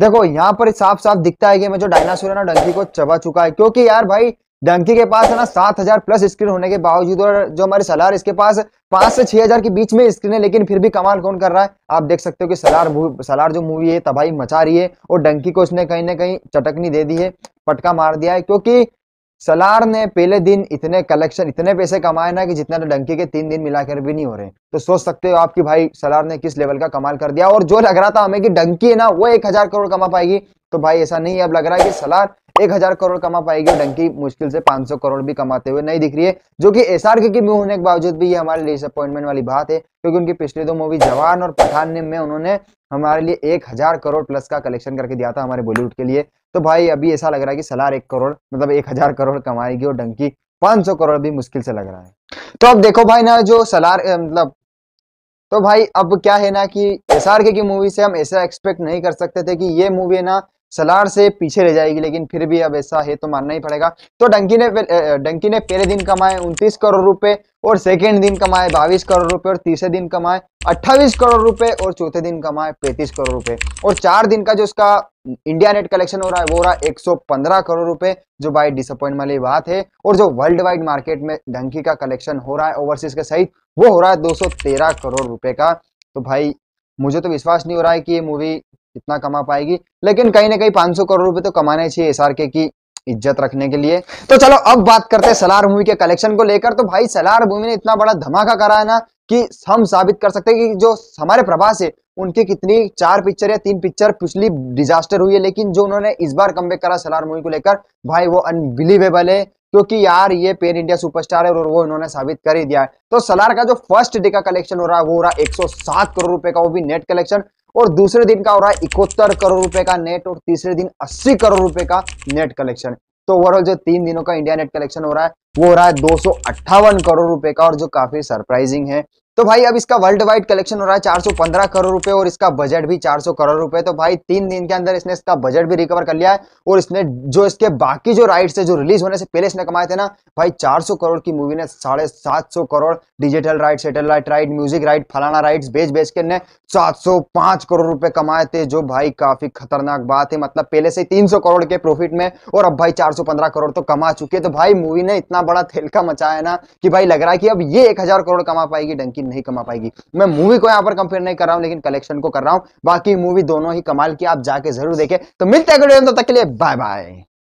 देखो यहाँ पर साफ साफ दिखता है कि मैं जो डायनासोर है ना डंकी को चबा चुका है क्योंकि यार भाई डंकी के पास है ना सात हजार प्लस स्क्रीन होने के बावजूद और जो हमारे सलार इसके पास पांच से छह हजार के बीच में स्क्रीन है लेकिन फिर भी कमाल कौन कर रहा है आप देख सकते हो कि सलार सलार जो मूवी है तबाही मचा रही है और डंकी को उसने कहीं ना कहीं चटकनी दे दी है पटका मार दिया है क्योंकि सलार ने पहले दिन इतने कलेक्शन इतने पैसे कमाए ना कि जितना तो डंकी के तीन दिन मिलाकर भी नहीं हो रहे तो सोच सकते हो आपकी भाई सलार ने किस लेवल का कमाल कर दिया और जो लग रहा था हमें कि डंकी है ना वो एक हजार करोड़ कमा पाएगी तो भाई ऐसा नहीं अब लग रहा है कि सलार एक हजार करोड़ कमा पाएगी डंकी मुश्किल से 500 करोड़ भी कमाते हुए नहीं दिख रही है जो कि एसआरके की मूव होने के बावजूद भी ये हमारे लिए डिसअपॉइंटमेंट वाली बात है क्योंकि उनकी पिछली दो मूवी जवान और पठान में उन्होंने हमारे लिए एक हजार करोड़ प्लस का कलेक्शन करके दिया था हमारे बॉलीवुड के लिए तो भाई अभी ऐसा लग रहा है कि सलार एक करोड़ मतलब एक हजार करोड़ कमाएगी और डंकी सौ करोड़ भी मुश्किल से लग रहा है तो अब देखो भाई ना जो सलार मतलब तो भाई अब क्या है ना कि एस की मूवी से हम ऐसा एक्सपेक्ट नहीं कर सकते थे कि ये मूवी है ना सलार से पीछे रह जाएगी लेकिन फिर भी अब ऐसा है तो मानना ही पड़ेगा तो डंकी ने डंकी ने पहले दिन कमाए उनतीस करोड़ रुपए और सेकेंड दिन कमाए बाईस करोड़ रुपए और तीसरे दिन कमाए अट्ठाईस करोड़ रुपए और चौथे दिन कमाए पैंतीस करोड़ रुपए और चार दिन का जो उसका इंडिया नेट कलेक्शन हो रहा है वो हो रहा है पंद्रह करोड़ रुपए जो भाई डिसअपॉइंट वाली बात है और जो वर्ल्ड वाइड मार्केट में डंकी का कलेक्शन हो रहा है ओवरसीज के सहित वो हो रहा है दो करोड़ रुपए का तो भाई मुझे तो विश्वास नहीं हो रहा है कि ये मूवी कितना कमा पाएगी लेकिन कहीं ना कहीं 500 करोड़ रुपए तो कमाने चाहिए एस की इज्जत रखने के लिए तो चलो अब बात करते हैं सलार मूवी के कलेक्शन को लेकर तो भाई सलार मूवी ने इतना बड़ा धमाका करा है ना कि हम साबित कर सकते हैं कि जो हमारे प्रभास है उनकी कितनी चार पिक्चर या तीन पिक्चर पिछली डिजास्टर हुई है लेकिन जो उन्होंने इस बार कम करा सलार मूवी को लेकर भाई वो अनबिलीवेबल है क्योंकि यार ये पेन इंडिया सुपरस्टार है और वो इन्होंने साबित कर ही दिया है तो सलार का जो फर्स्ट डे का कलेक्शन हो रहा है वो हो रहा है एक करोड़ रुपए का वो भी नेट कलेक्शन और दूसरे दिन का हो रहा है इकहत्तर करोड़ रुपए का नेट और तीसरे दिन अस्सी करोड़ रुपए का नेट कलेक्शन तो ओवरऑल जो तीन दिनों का इंडिया नेट कलेक्शन हो रहा है वो हो रहा है दो करोड़ रुपए का और जो काफी सरप्राइजिंग है तो भाई अब इसका वर्ल्ड वाइड कलेक्शन हो रहा है 415 करोड़ रुपए और इसका बजट भी 400 करोड़ रुपए तो भाई तीन दिन के अंदर इसने इसका बजट भी रिकवर कर लिया है और इसने जो इसके बाकी जो राइट्स है जो रिलीज होने से पहले इसने कमाए थे ना भाई 400 करोड़ की मूवी ने साढ़े सात crore digital right satellite right music right फलाना राइट बेच बेच के ने सात करोड़ रुपए कमाए थे जो भाई काफी खतरनाक बात है मतलब पहले से तीन करोड़ के प्रॉफिट में और अब भाई चार करोड़ तो कमा चुके तो भाई मूवी ने इतना बड़ा थेलका मचाया ना कि भाई लग रहा है कि अब ये एक करोड़ कमा पाएगी डंकी लेकिन नहीं कमा पाएगी मैं मूवी को यहाँ पर कंपेयर नहीं कर रहा हूँ लेकिन कलेक्शन को कर रहा हूँ बाकी मूवी दोनों ही कमाल की आप जाके जरूर देखें तो मिलते हैं तब तक के लिए बाय बाय